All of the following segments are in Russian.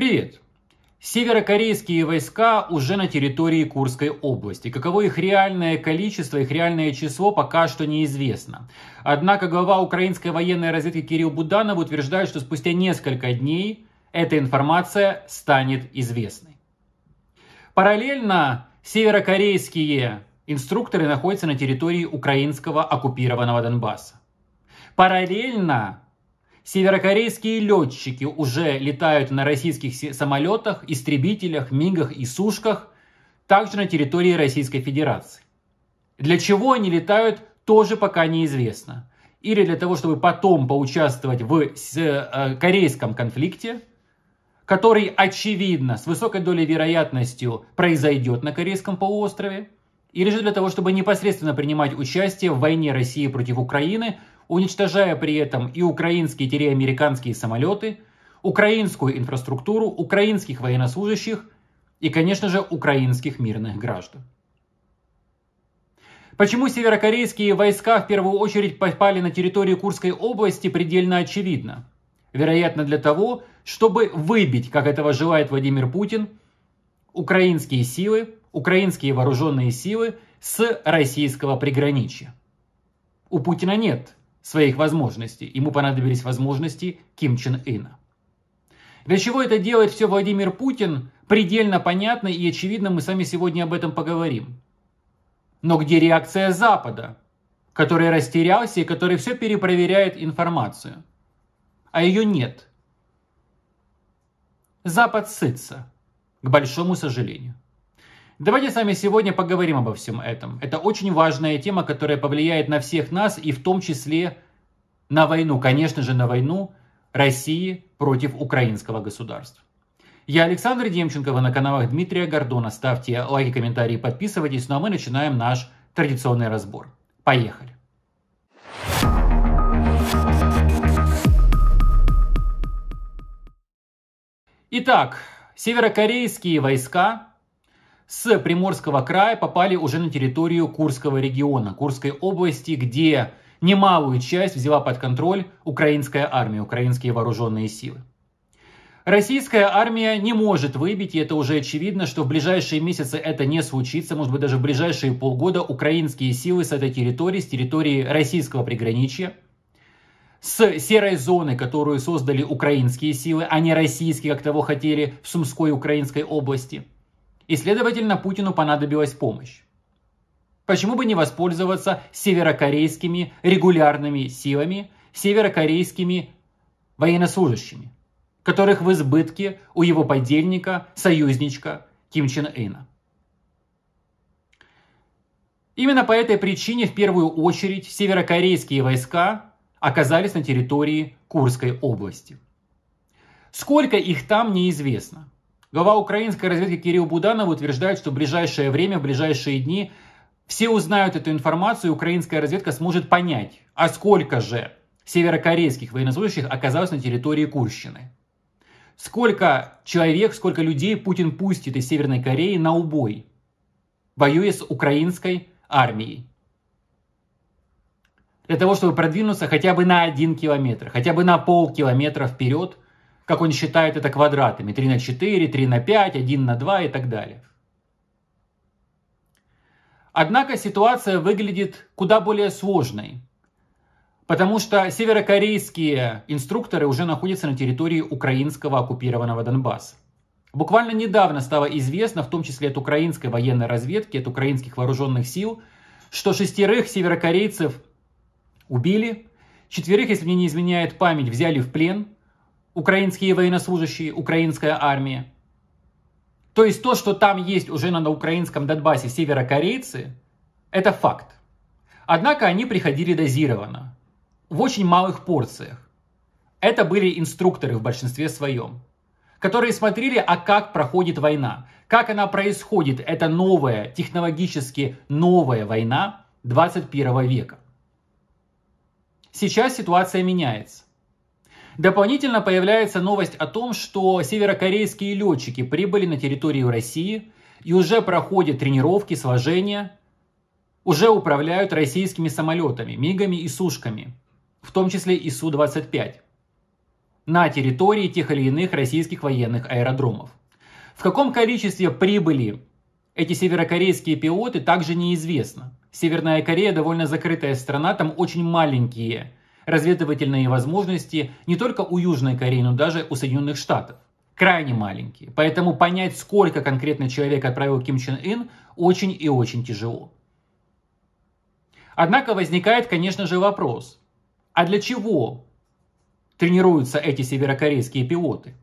Привет! Северокорейские войска уже на территории Курской области. Каково их реальное количество, их реальное число пока что неизвестно. Однако глава украинской военной разведки Кирилл Буданов утверждает, что спустя несколько дней эта информация станет известной. Параллельно северокорейские инструкторы находятся на территории украинского оккупированного Донбасса. Параллельно Северокорейские летчики уже летают на российских самолетах, истребителях, мигах и сушках, также на территории Российской Федерации. Для чего они летают, тоже пока неизвестно. Или для того, чтобы потом поучаствовать в э, корейском конфликте, который, очевидно, с высокой долей вероятностью произойдет на Корейском полуострове, или же для того, чтобы непосредственно принимать участие в войне России против Украины, уничтожая при этом и украинские-американские самолеты, украинскую инфраструктуру, украинских военнослужащих и, конечно же, украинских мирных граждан. Почему северокорейские войска в первую очередь попали на территорию Курской области, предельно очевидно. Вероятно, для того, чтобы выбить, как этого желает Владимир Путин, украинские силы, украинские вооруженные силы с российского приграничья. У Путина нет своих возможностей. Ему понадобились возможности Ким Чен Ына. Для чего это делает все Владимир Путин, предельно понятно и очевидно, мы сами сегодня об этом поговорим. Но где реакция Запада, который растерялся и который все перепроверяет информацию? А ее нет. Запад сытся, к большому сожалению. Давайте с вами сегодня поговорим обо всем этом. Это очень важная тема, которая повлияет на всех нас и в том числе на войну, конечно же, на войну России против украинского государства. Я Александр Демченко, вы а на каналах Дмитрия Гордона. Ставьте лайки, комментарии, подписывайтесь. Ну а мы начинаем наш традиционный разбор. Поехали! Итак, северокорейские войска с Приморского края попали уже на территорию Курского региона, Курской области, где немалую часть взяла под контроль украинская армия, украинские вооруженные силы. Российская армия не может выбить, и это уже очевидно, что в ближайшие месяцы это не случится, может быть даже в ближайшие полгода украинские силы с этой территории, с территории российского приграничья, с серой зоны, которую создали украинские силы, а не российские, как того хотели в Сумской Украинской области – и, следовательно, Путину понадобилась помощь. Почему бы не воспользоваться северокорейскими регулярными силами, северокорейскими военнослужащими, которых в избытке у его подельника, союзничка Ким Чен Ына? Именно по этой причине в первую очередь северокорейские войска оказались на территории Курской области. Сколько их там, неизвестно. Глава украинской разведки Кирилл Буданов утверждает, что в ближайшее время, в ближайшие дни все узнают эту информацию, и украинская разведка сможет понять, а сколько же северокорейских военнослужащих оказалось на территории Курщины. Сколько человек, сколько людей Путин пустит из Северной Кореи на убой, воюя с украинской армией. Для того, чтобы продвинуться хотя бы на один километр, хотя бы на полкилометра вперед – как он считает это квадратами. 3 на 4, 3 на 5, 1 на 2 и так далее. Однако ситуация выглядит куда более сложной, потому что северокорейские инструкторы уже находятся на территории украинского оккупированного Донбасса. Буквально недавно стало известно, в том числе от украинской военной разведки, от украинских вооруженных сил, что шестерых северокорейцев убили, четверых, если мне не изменяет память, взяли в плен, украинские военнослужащие, украинская армия. То есть то, что там есть уже на украинском Донбассе северокорейцы, это факт. Однако они приходили дозированно, в очень малых порциях. Это были инструкторы в большинстве своем, которые смотрели, а как проходит война, как она происходит, Это новая, технологически новая война 21 века. Сейчас ситуация меняется. Дополнительно появляется новость о том, что северокорейские летчики прибыли на территорию России и уже проходят тренировки, сложения, уже управляют российскими самолетами, мигами и сушками, в том числе и Су-25, на территории тех или иных российских военных аэродромов. В каком количестве прибыли эти северокорейские пилоты также неизвестно. Северная Корея довольно закрытая страна, там очень маленькие разведывательные возможности не только у Южной Кореи, но даже у Соединенных Штатов крайне маленькие. Поэтому понять, сколько конкретно человек отправил Ким Чен Ин, очень и очень тяжело. Однако возникает, конечно же, вопрос, а для чего тренируются эти северокорейские пилоты?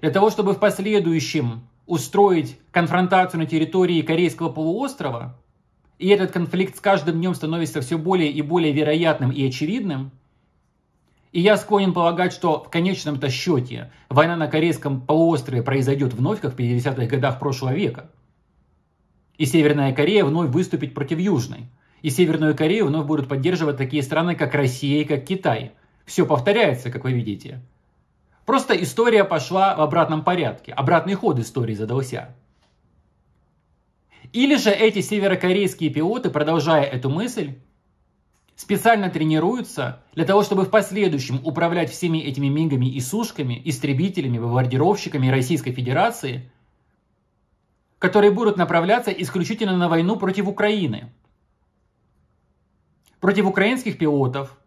Для того, чтобы в последующем устроить конфронтацию на территории Корейского полуострова? и этот конфликт с каждым днем становится все более и более вероятным и очевидным, и я склонен полагать, что в конечном-то счете война на Корейском полуострове произойдет вновь, как в 50-х годах прошлого века. И Северная Корея вновь выступит против Южной. И Северную Корею вновь будут поддерживать такие страны, как Россия и как Китай. Все повторяется, как вы видите. Просто история пошла в обратном порядке. Обратный ход истории задался. Или же эти северокорейские пилоты, продолжая эту мысль, специально тренируются для того, чтобы в последующем управлять всеми этими мигами и сушками, истребителями, бомбардировщиками Российской Федерации, которые будут направляться исключительно на войну против Украины. Против украинских пилотов,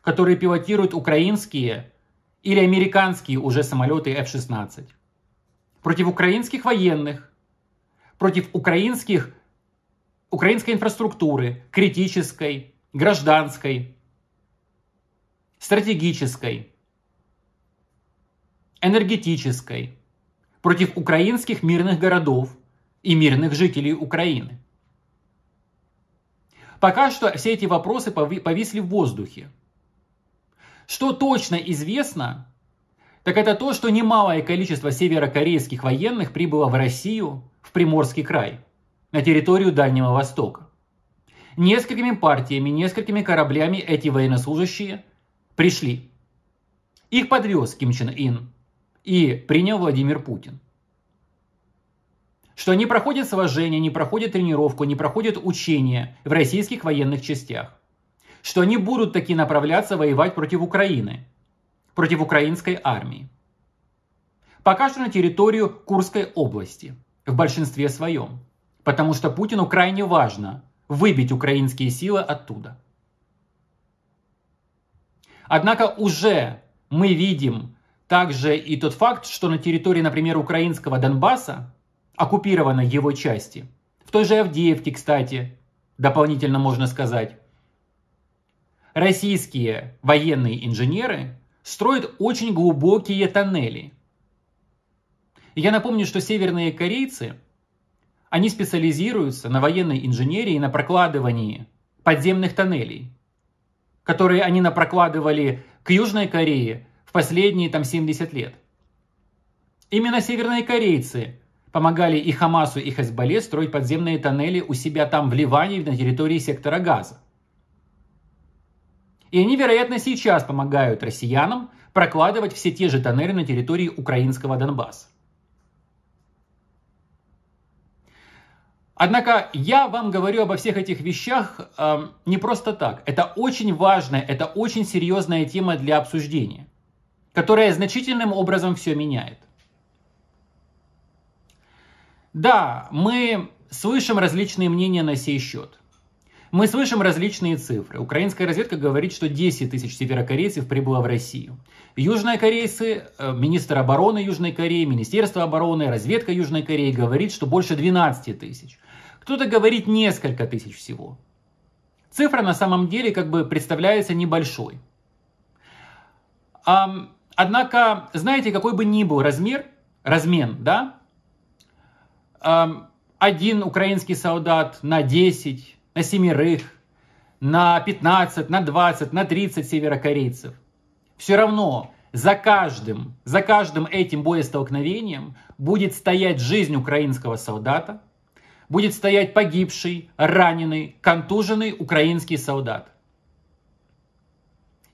которые пилотируют украинские или американские уже самолеты F-16. Против украинских военных, против украинских, украинской инфраструктуры, критической, гражданской, стратегической, энергетической, против украинских мирных городов и мирных жителей Украины. Пока что все эти вопросы повисли в воздухе. Что точно известно, так это то, что немалое количество северокорейских военных прибыло в Россию в Приморский край, на территорию Дальнего Востока. Несколькими партиями, несколькими кораблями эти военнослужащие пришли. Их подвез Ким Чен Ин и принял Владимир Путин. Что они проходят сражения, не проходят тренировку, не проходят учения в российских военных частях. Что они будут таки направляться воевать против Украины, против украинской армии. Пока что на территорию Курской области – в большинстве своем, потому что Путину крайне важно выбить украинские силы оттуда. Однако уже мы видим также и тот факт, что на территории, например, украинского Донбасса, оккупированной его части, в той же Авдеевке, кстати, дополнительно можно сказать, российские военные инженеры строят очень глубокие тоннели – и я напомню, что северные корейцы, они специализируются на военной инженерии на прокладывании подземных тоннелей, которые они напрокладывали к Южной Корее в последние там 70 лет. Именно северные корейцы помогали и Хамасу, и Хазбале строить подземные тоннели у себя там в Ливане, на территории сектора Газа. И они, вероятно, сейчас помогают россиянам прокладывать все те же тоннели на территории украинского Донбасса. Однако я вам говорю обо всех этих вещах э, не просто так. Это очень важная, это очень серьезная тема для обсуждения, которая значительным образом все меняет. Да, мы слышим различные мнения на сей счет. Мы слышим различные цифры. Украинская разведка говорит, что 10 тысяч северокорейцев прибыло в Россию. Южные корейцы, э, министр обороны Южной Кореи, Министерство обороны, разведка Южной Кореи говорит, что больше 12 тысяч. Кто-то говорит несколько тысяч всего. Цифра на самом деле как бы представляется небольшой. Однако, знаете, какой бы ни был размер, размен, да? Один украинский солдат на 10, на семерых, на 15, на 20, на 30 северокорейцев. Все равно за каждым, за каждым этим боестолкновением будет стоять жизнь украинского солдата, будет стоять погибший, раненый, контуженный украинский солдат.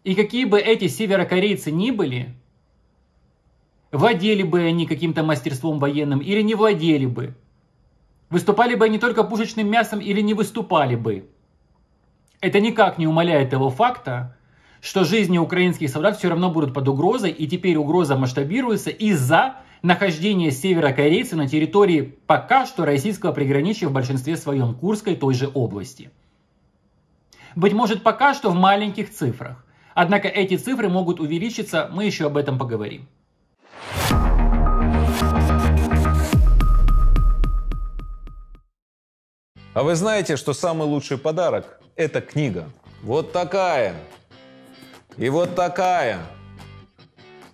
И какие бы эти северокорейцы ни были, владели бы они каким-то мастерством военным или не владели бы, Выступали бы они только пушечным мясом или не выступали бы. Это никак не умаляет того факта, что жизни украинских солдат все равно будут под угрозой, и теперь угроза масштабируется из-за нахождения северокорейцев на территории пока что российского приграничия в большинстве своем Курской той же области. Быть может пока что в маленьких цифрах. Однако эти цифры могут увеличиться, мы еще об этом поговорим. А вы знаете, что самый лучший подарок – это книга. Вот такая. И вот такая.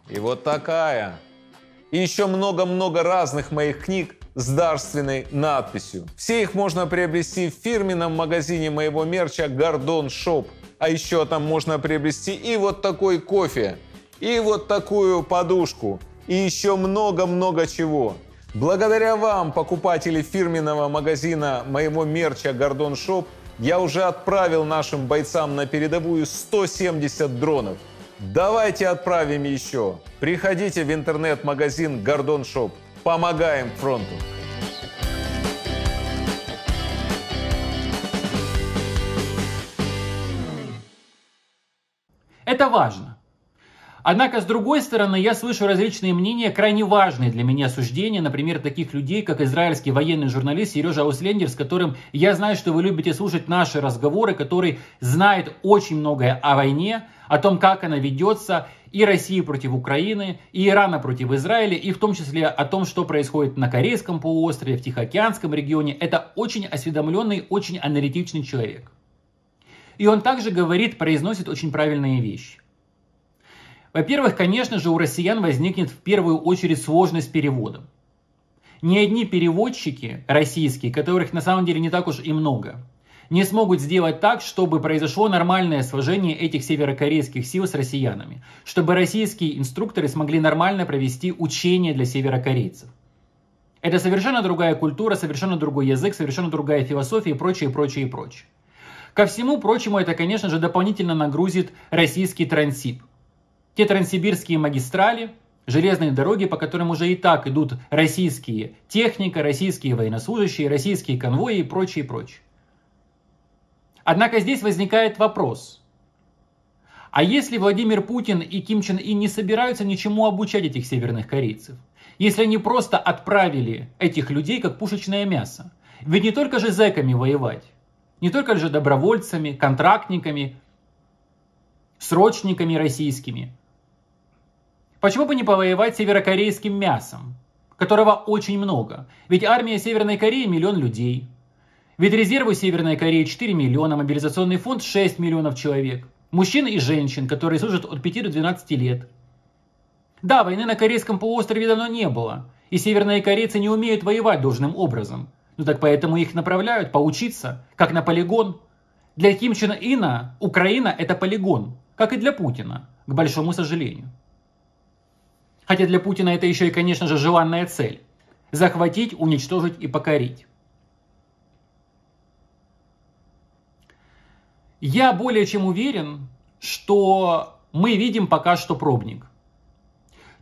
И вот такая. И еще много-много разных моих книг с дарственной надписью. Все их можно приобрести в фирменном магазине моего мерча «Гордон Шоп». А еще там можно приобрести и вот такой кофе, и вот такую подушку, и еще много-много чего. Благодаря вам, покупатели фирменного магазина моего мерча «Гордон Шоп», я уже отправил нашим бойцам на передовую 170 дронов. Давайте отправим еще. Приходите в интернет-магазин «Гордон Шоп». Помогаем фронту. Это важно. Однако, с другой стороны, я слышу различные мнения, крайне важные для меня суждения, например, таких людей, как израильский военный журналист Сережа Ауслендер, с которым я знаю, что вы любите слушать наши разговоры, который знает очень многое о войне, о том, как она ведется, и России против Украины, и Ирана против Израиля, и в том числе о том, что происходит на Корейском полуострове, в Тихоокеанском регионе. Это очень осведомленный, очень аналитичный человек. И он также говорит, произносит очень правильные вещи. Во-первых, конечно же, у россиян возникнет в первую очередь сложность перевода. переводом. Ни одни переводчики российские, которых на самом деле не так уж и много, не смогут сделать так, чтобы произошло нормальное сложение этих северокорейских сил с россиянами, чтобы российские инструкторы смогли нормально провести учения для северокорейцев. Это совершенно другая культура, совершенно другой язык, совершенно другая философия и прочее, прочее, прочее. Ко всему прочему, это, конечно же, дополнительно нагрузит российский трансип – те транссибирские магистрали, железные дороги, по которым уже и так идут российские техника, российские военнослужащие, российские конвои и прочее, и прочее. Однако здесь возникает вопрос. А если Владимир Путин и Ким Чен и не собираются ничему обучать этих северных корейцев? Если они просто отправили этих людей как пушечное мясо? Ведь не только же зэками воевать, не только же добровольцами, контрактниками, срочниками российскими – Почему бы не повоевать северокорейским мясом, которого очень много? Ведь армия Северной Кореи – миллион людей. Ведь резервы Северной Кореи 4 миллиона, мобилизационный фонд 6 миллионов человек. Мужчин и женщин, которые служат от 5 до 12 лет. Да, войны на Корейском полуострове давно не было, и северные корейцы не умеют воевать должным образом. Ну так поэтому их направляют поучиться, как на полигон. Для Ким Чен Ина Украина – это полигон, как и для Путина, к большому сожалению. Хотя для Путина это еще и, конечно же, желанная цель. Захватить, уничтожить и покорить. Я более чем уверен, что мы видим пока что пробник.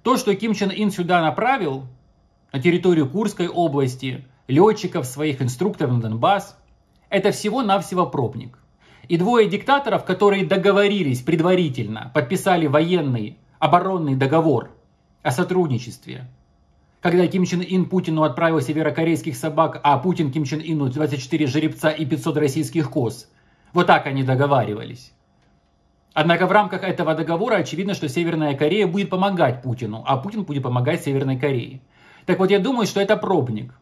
То, что Ким Чен Ин сюда направил, на территорию Курской области, летчиков, своих инструкторов на Донбасс, это всего-навсего пробник. И двое диктаторов, которые договорились предварительно, подписали военный оборонный договор – о сотрудничестве. Когда Ким Чен Ин Путину отправил северокорейских собак, а Путин Ким Чен Ину 24 жеребца и 500 российских коз. Вот так они договаривались. Однако в рамках этого договора очевидно, что Северная Корея будет помогать Путину, а Путин будет помогать Северной Корее. Так вот, я думаю, что это пробник.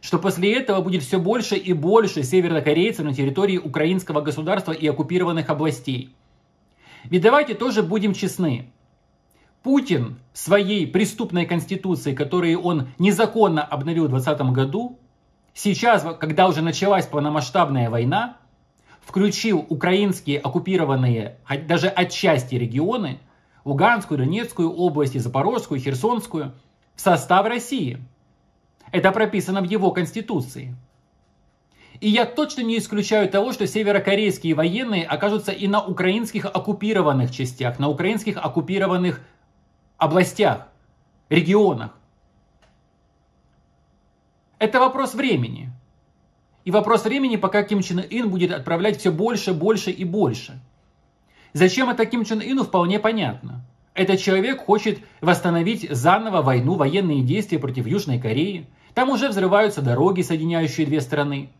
Что после этого будет все больше и больше северокорейцев на территории украинского государства и оккупированных областей. Ведь давайте тоже будем честны. Путин своей преступной конституцией, которую он незаконно обновил в 2020 году, сейчас, когда уже началась полномасштабная война, включил украинские оккупированные а, даже отчасти регионы, Луганскую, Донецкую области, Запорожскую, Херсонскую, в состав России. Это прописано в его конституции. И я точно не исключаю того, что северокорейские военные окажутся и на украинских оккупированных частях, на украинских оккупированных областях, регионах. Это вопрос времени. И вопрос времени, пока Ким Чен Ын будет отправлять все больше, больше и больше. Зачем это Ким Чен Ыну, вполне понятно. Этот человек хочет восстановить заново войну, военные действия против Южной Кореи. Там уже взрываются дороги, соединяющие две страны.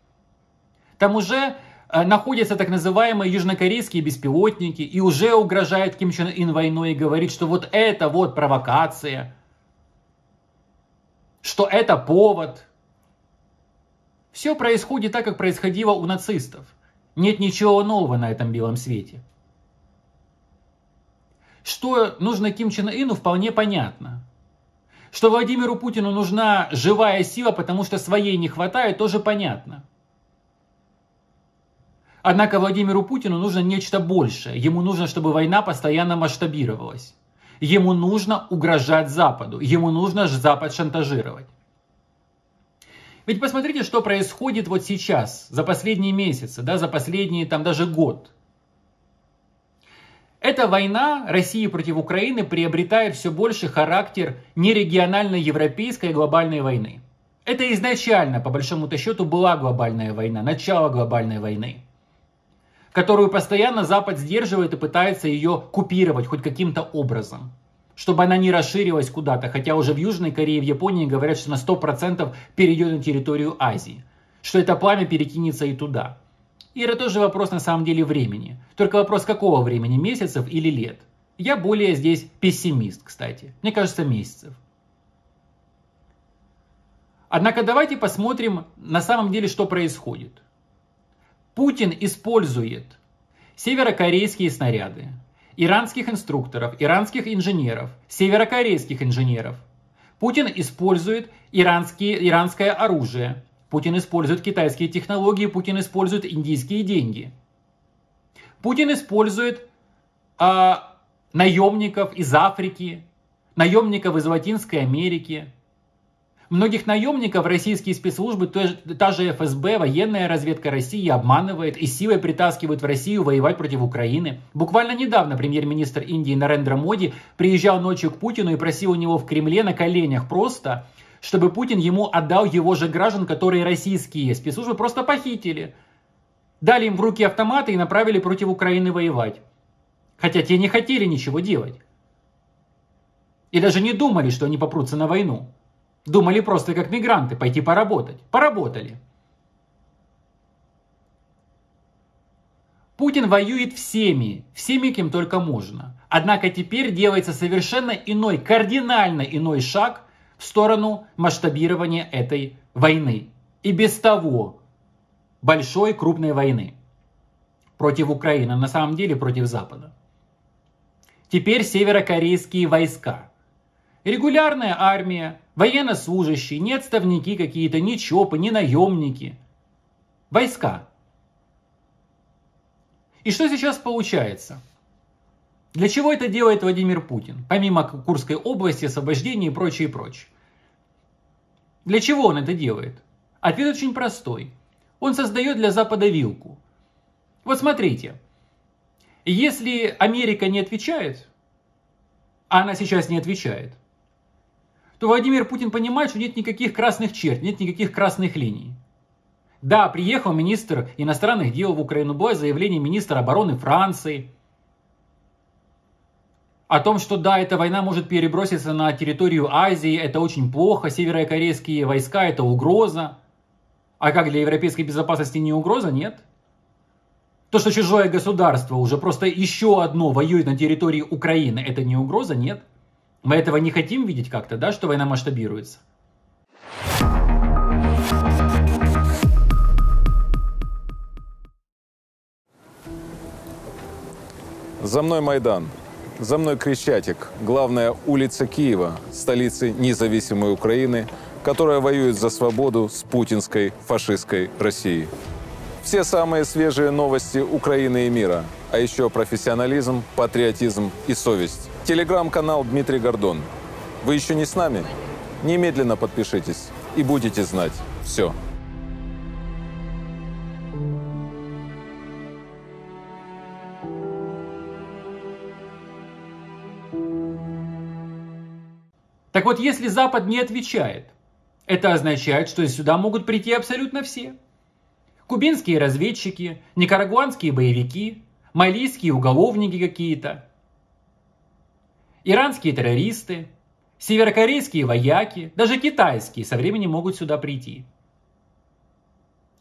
Там уже Э, находятся так называемые южнокорейские беспилотники и уже угрожает Ким Чен Ин войной и говорит, что вот это вот провокация, что это повод. Все происходит так, как происходило у нацистов. Нет ничего нового на этом белом свете. Что нужно Ким Чен Ину, вполне понятно. Что Владимиру Путину нужна живая сила, потому что своей не хватает, тоже понятно. Однако Владимиру Путину нужно нечто большее. Ему нужно, чтобы война постоянно масштабировалась. Ему нужно угрожать Западу. Ему нужно Запад шантажировать. Ведь посмотрите, что происходит вот сейчас, за последние месяцы, да, за последние там даже год. Эта война России против Украины приобретает все больше характер нерегиональной европейской глобальной войны. Это изначально, по большому-то счету, была глобальная война, начало глобальной войны которую постоянно Запад сдерживает и пытается ее купировать хоть каким-то образом чтобы она не расширилась куда-то, хотя уже в Южной Корее и в Японии говорят, что на 100% перейдет на территорию Азии, что это пламя перекинется и туда. И это тоже вопрос на самом деле времени. Только вопрос какого времени, месяцев или лет? Я более здесь пессимист, кстати. Мне кажется, месяцев. Однако давайте посмотрим на самом деле, что происходит. Путин использует северокорейские снаряды, иранских инструкторов, иранских инженеров, северокорейских инженеров. Путин использует иранские, иранское оружие. Путин использует китайские технологии, Путин использует индийские деньги. Путин использует э, наемников из Африки, наемников из Латинской Америки, Многих наемников российские спецслужбы, та же ФСБ, военная разведка России обманывает и силой притаскивают в Россию воевать против Украины. Буквально недавно премьер-министр Индии Нарендра Моди приезжал ночью к Путину и просил у него в Кремле на коленях просто чтобы Путин ему отдал его же граждан, которые российские спецслужбы просто похитили. Дали им в руки автоматы и направили против Украины воевать. Хотя те не хотели ничего делать. И даже не думали, что они попрутся на войну. Думали просто как мигранты пойти поработать. Поработали. Путин воюет всеми, всеми, кем только можно. Однако теперь делается совершенно иной, кардинально иной шаг в сторону масштабирования этой войны. И без того большой крупной войны против Украины, на самом деле против Запада. Теперь северокорейские войска Регулярная армия, военнослужащие, не отставники какие-то, не чопы, не наемники. Войска. И что сейчас получается? Для чего это делает Владимир Путин, помимо Курской области, освобождения и прочее, и прочее? Для чего он это делает? Ответ очень простой. Он создает для Запада вилку. Вот смотрите, если Америка не отвечает, а она сейчас не отвечает – то Владимир Путин понимает, что нет никаких красных черт, нет никаких красных линий. Да, приехал министр иностранных дел в Украину, было заявление министра обороны Франции о том, что да, эта война может переброситься на территорию Азии, это очень плохо, северокорейские войска это угроза. А как для европейской безопасности не угроза, нет? То, что чужое государство уже просто еще одно воюет на территории Украины, это не угроза, нет? Мы этого не хотим видеть как-то, да, что война масштабируется? За мной Майдан. За мной Крещатик, главная улица Киева, столицы независимой Украины, которая воюет за свободу с путинской фашистской Россией. Все самые свежие новости Украины и мира, а еще профессионализм, патриотизм и совесть Телеграм-канал Дмитрий Гордон. Вы еще не с нами? Немедленно подпишитесь и будете знать все. Так вот, если Запад не отвечает, это означает, что сюда могут прийти абсолютно все. Кубинские разведчики, никарагуанские боевики, малийские уголовники какие-то – Иранские террористы, северокорейские вояки, даже китайские со временем могут сюда прийти.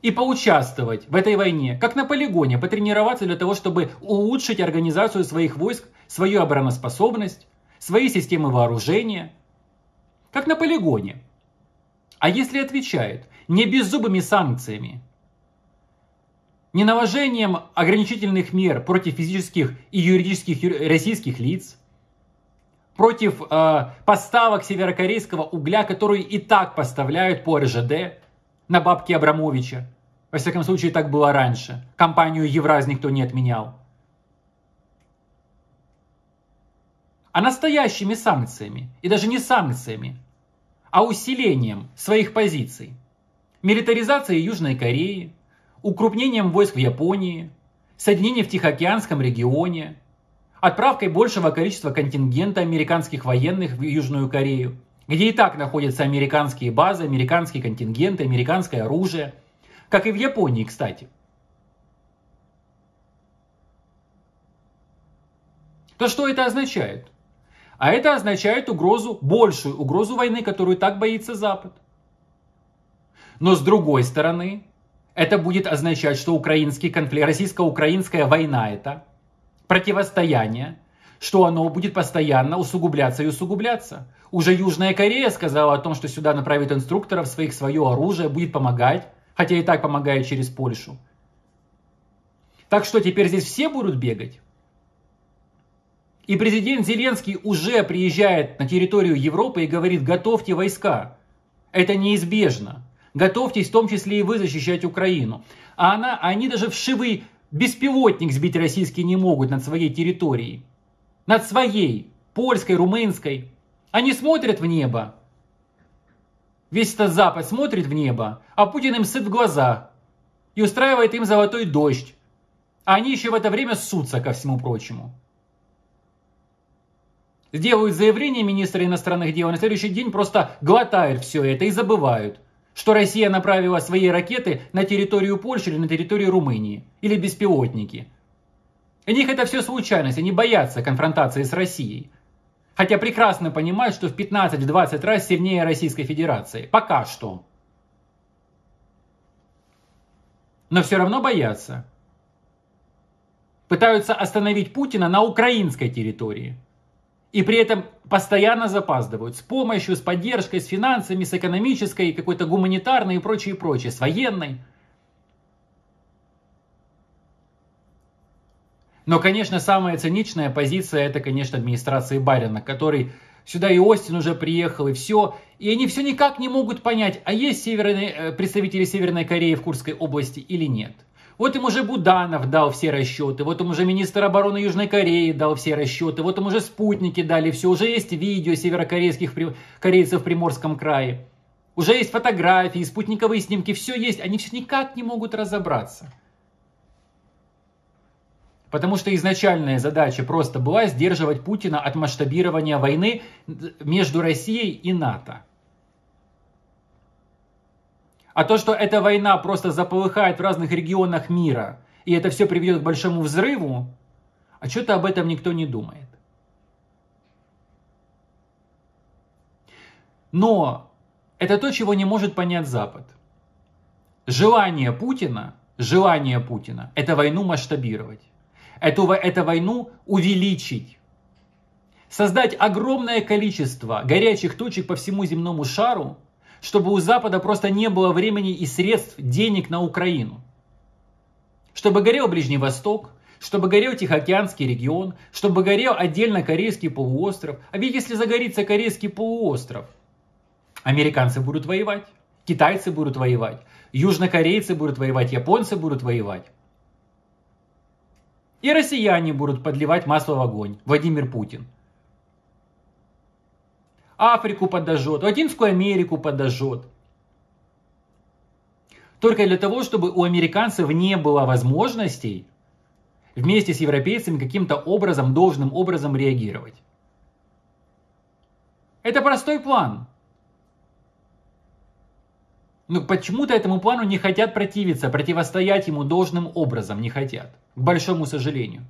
И поучаствовать в этой войне, как на полигоне, потренироваться для того, чтобы улучшить организацию своих войск, свою обороноспособность, свои системы вооружения. Как на полигоне. А если отвечают не беззубыми санкциями, не наложением ограничительных мер против физических и юридических российских лиц, против э, поставок северокорейского угля, которые и так поставляют по РЖД на бабки Абрамовича. Во всяком случае, так было раньше. Компанию Евраз никто не отменял. А настоящими санкциями, и даже не санкциями, а усилением своих позиций. Милитаризацией Южной Кореи, укрупнением войск в Японии, соединение в Тихоокеанском регионе – отправкой большего количества контингента американских военных в Южную Корею, где и так находятся американские базы, американские контингенты, американское оружие, как и в Японии, кстати. То что это означает? А это означает угрозу, большую угрозу войны, которую так боится Запад. Но с другой стороны, это будет означать, что украинский конфликт, российско-украинская война это – противостояние, что оно будет постоянно усугубляться и усугубляться. Уже Южная Корея сказала о том, что сюда направит инструкторов своих свое оружие, будет помогать, хотя и так помогает через Польшу. Так что теперь здесь все будут бегать? И президент Зеленский уже приезжает на территорию Европы и говорит, готовьте войска. Это неизбежно. Готовьтесь в том числе и вы защищать Украину. А она, они даже вшивы Беспилотник сбить российские не могут над своей территорией. Над своей, польской, румынской. Они смотрят в небо. Весь этот Запад смотрит в небо, а Путин им сыт в глаза и устраивает им золотой дождь. А они еще в это время ссутся, ко всему прочему. Сделают заявление министра иностранных дел, а на следующий день просто глотают все это и забывают – что Россия направила свои ракеты на территорию Польши или на территорию Румынии, или беспилотники. У них это все случайность, они боятся конфронтации с Россией. Хотя прекрасно понимают, что в 15-20 раз сильнее Российской Федерации. Пока что. Но все равно боятся. Пытаются остановить Путина на украинской территории – и при этом постоянно запаздывают с помощью, с поддержкой, с финансами, с экономической, какой-то гуманитарной и прочее, прочее, с военной. Но, конечно, самая циничная позиция это, конечно, администрации Барина, который сюда и Остин уже приехал, и все. И они все никак не могут понять, а есть северные, э, представители Северной Кореи в Курской области или нет. Вот им уже Буданов дал все расчеты, вот им уже министр обороны Южной Кореи дал все расчеты, вот им уже спутники дали все, уже есть видео северокорейских корейцев в Приморском крае. Уже есть фотографии, спутниковые снимки, все есть. Они все никак не могут разобраться. Потому что изначальная задача просто была сдерживать Путина от масштабирования войны между Россией и НАТО. А то, что эта война просто заполыхает в разных регионах мира, и это все приведет к большому взрыву, а что-то об этом никто не думает. Но это то, чего не может понять Запад. Желание Путина, желание Путина – это войну масштабировать, эту, эту войну увеличить, создать огромное количество горячих точек по всему земному шару – чтобы у Запада просто не было времени и средств, денег на Украину. Чтобы горел Ближний Восток, чтобы горел Тихоокеанский регион, чтобы горел отдельно Корейский полуостров. А ведь если загорится Корейский полуостров, американцы будут воевать, китайцы будут воевать, южнокорейцы будут воевать, японцы будут воевать. И россияне будут подливать масло в огонь, Владимир Путин. Африку подожжет, Латинскую Америку подожжет. Только для того, чтобы у американцев не было возможностей вместе с европейцами каким-то образом, должным образом реагировать. Это простой план. Но почему-то этому плану не хотят противиться, противостоять ему должным образом не хотят. К большому сожалению.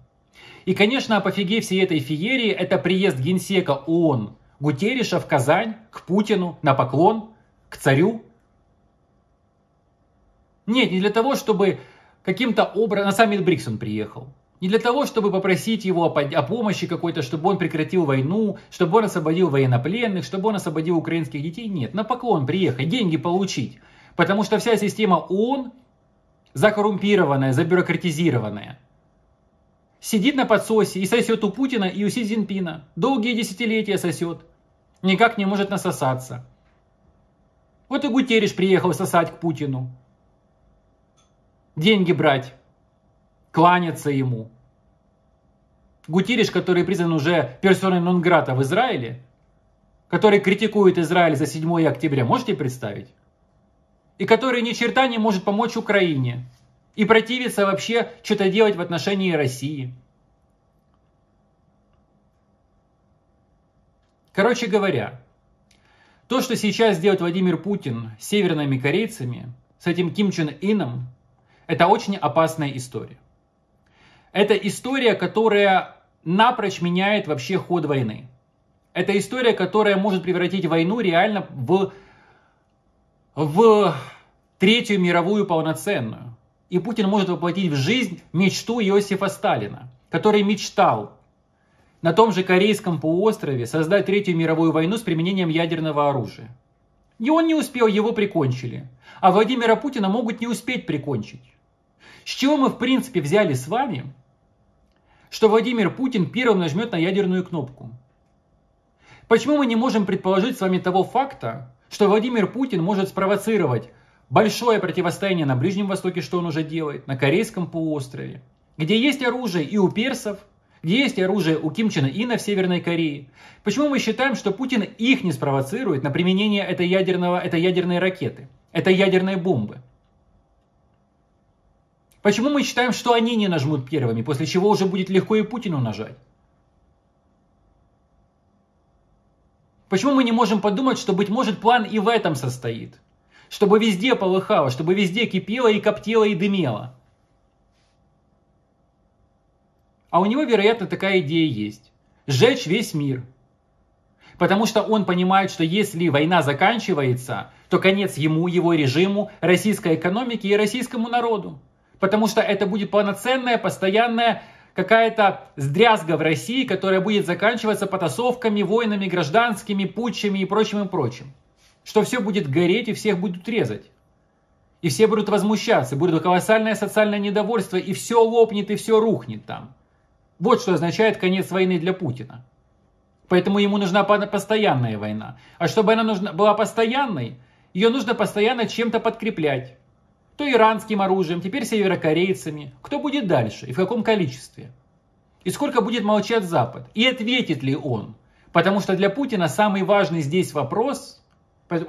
И, конечно, пофиге всей этой феерии – это приезд генсека ООН Гутериша в Казань, к Путину, на поклон, к царю? Нет, не для того, чтобы каким-то образом... На саммит БРИКС он приехал. Не для того, чтобы попросить его о, помощи какой-то, чтобы он прекратил войну, чтобы он освободил военнопленных, чтобы он освободил украинских детей. Нет, на поклон приехать, деньги получить. Потому что вся система ООН закоррумпированная, забюрократизированная. Сидит на подсосе и сосет у Путина и у Си Цзиньпина. Долгие десятилетия сосет. Никак не может насосаться. Вот и Гутериш приехал сосать к Путину. Деньги брать. Кланяться ему. Гутериш, который признан уже персоной Нонграта в Израиле, который критикует Израиль за 7 октября, можете представить? И который ни черта не может помочь Украине и противится вообще что-то делать в отношении России. Короче говоря, то, что сейчас делает Владимир Путин с северными корейцами, с этим Ким Чен Ином, это очень опасная история. Это история, которая напрочь меняет вообще ход войны. Это история, которая может превратить войну реально в, в Третью мировую полноценную и Путин может воплотить в жизнь мечту Иосифа Сталина, который мечтал на том же Корейском полуострове создать Третью мировую войну с применением ядерного оружия. И он не успел, его прикончили. А Владимира Путина могут не успеть прикончить. С чего мы в принципе взяли с вами, что Владимир Путин первым нажмет на ядерную кнопку? Почему мы не можем предположить с вами того факта, что Владимир Путин может спровоцировать Большое противостояние на Ближнем Востоке, что он уже делает, на Корейском полуострове, где есть оружие и у персов, где есть оружие у Ким Чен Ина в Северной Корее. Почему мы считаем, что Путин их не спровоцирует на применение этой, ядерного, этой ядерной ракеты, этой ядерной бомбы? Почему мы считаем, что они не нажмут первыми, после чего уже будет легко и Путину нажать? Почему мы не можем подумать, что, быть может, план и в этом состоит? чтобы везде полыхало, чтобы везде кипело и коптело и дымело. А у него, вероятно, такая идея есть. Сжечь весь мир. Потому что он понимает, что если война заканчивается, то конец ему, его режиму, российской экономике и российскому народу. Потому что это будет полноценная, постоянная какая-то сдрязга в России, которая будет заканчиваться потасовками, войнами, гражданскими, путчами и прочим и прочим что все будет гореть и всех будут резать. И все будут возмущаться, будет колоссальное социальное недовольство, и все лопнет, и все рухнет там. Вот что означает конец войны для Путина. Поэтому ему нужна постоянная война. А чтобы она нужна, была постоянной, ее нужно постоянно чем-то подкреплять. То иранским оружием, теперь северокорейцами. Кто будет дальше и в каком количестве? И сколько будет молчать Запад? И ответит ли он? Потому что для Путина самый важный здесь вопрос –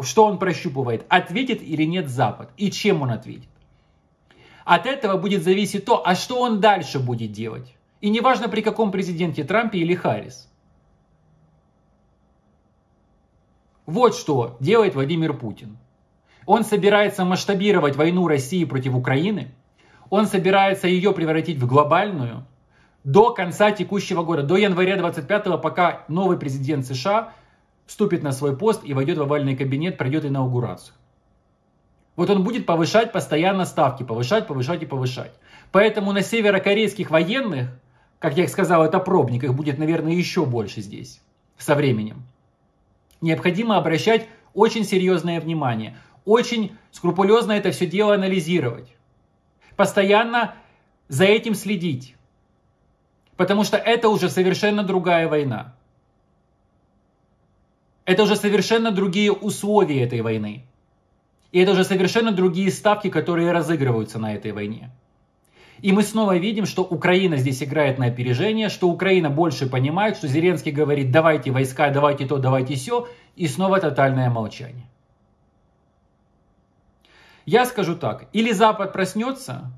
что он прощупывает? Ответит или нет Запад? И чем он ответит? От этого будет зависеть то, а что он дальше будет делать. И неважно при каком президенте Трампе или Харрис. Вот что делает Владимир Путин. Он собирается масштабировать войну России против Украины. Он собирается ее превратить в глобальную до конца текущего года, до января 25 пока новый президент США вступит на свой пост и войдет в овальный кабинет, пройдет инаугурацию. Вот он будет повышать постоянно ставки, повышать, повышать и повышать. Поэтому на северокорейских военных, как я их сказал, это пробник, их будет, наверное, еще больше здесь со временем. Необходимо обращать очень серьезное внимание, очень скрупулезно это все дело анализировать, постоянно за этим следить, потому что это уже совершенно другая война. Это уже совершенно другие условия этой войны. И это уже совершенно другие ставки, которые разыгрываются на этой войне. И мы снова видим, что Украина здесь играет на опережение, что Украина больше понимает, что Зеленский говорит «давайте войска, давайте то, давайте все», и снова тотальное молчание. Я скажу так, или Запад проснется,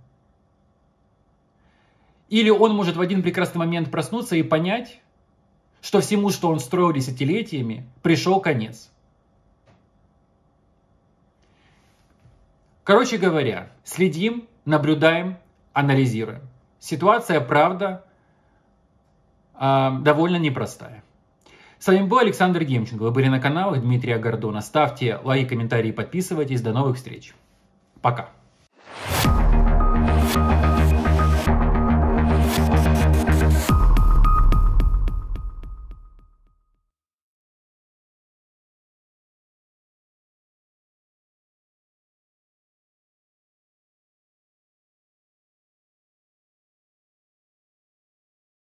или он может в один прекрасный момент проснуться и понять, что всему, что он строил десятилетиями, пришел конец. Короче говоря, следим, наблюдаем, анализируем. Ситуация, правда, а, довольно непростая. С вами был Александр Гемченко. Вы были на каналах Дмитрия Гордона. Ставьте лайки, комментарии, подписывайтесь. До новых встреч. Пока.